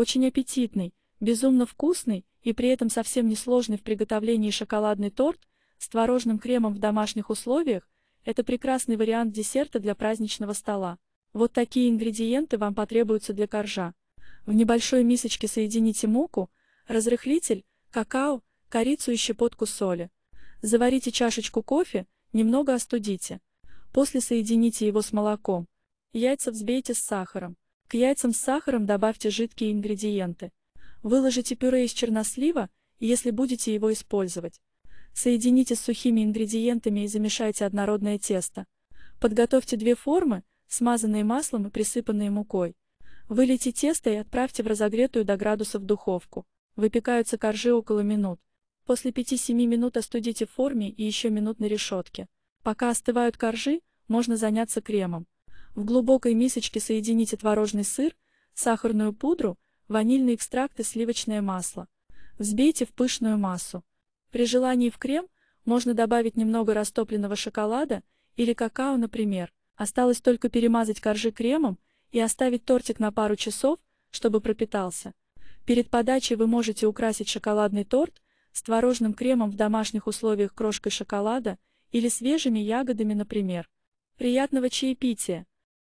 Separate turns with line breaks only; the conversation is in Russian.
Очень аппетитный, безумно вкусный и при этом совсем несложный в приготовлении шоколадный торт с творожным кремом в домашних условиях – это прекрасный вариант десерта для праздничного стола. Вот такие ингредиенты вам потребуются для коржа. В небольшой мисочке соедините муку, разрыхлитель, какао, корицу и щепотку соли. Заварите чашечку кофе, немного остудите. После соедините его с молоком. Яйца взбейте с сахаром. К яйцам с сахаром добавьте жидкие ингредиенты. Выложите пюре из чернослива, если будете его использовать. Соедините с сухими ингредиентами и замешайте однородное тесто. Подготовьте две формы, смазанные маслом и присыпанные мукой. Вылейте тесто и отправьте в разогретую до градусов духовку. Выпекаются коржи около минут. После 5-7 минут остудите в форме и еще минут на решетке. Пока остывают коржи, можно заняться кремом. В глубокой мисочке соедините творожный сыр, сахарную пудру, ванильный экстракт и сливочное масло. Взбейте в пышную массу. При желании в крем можно добавить немного растопленного шоколада или какао, например. Осталось только перемазать коржи кремом и оставить тортик на пару часов, чтобы пропитался. Перед подачей вы можете украсить шоколадный торт с творожным кремом в домашних условиях крошкой шоколада или свежими ягодами, например. Приятного чаепития!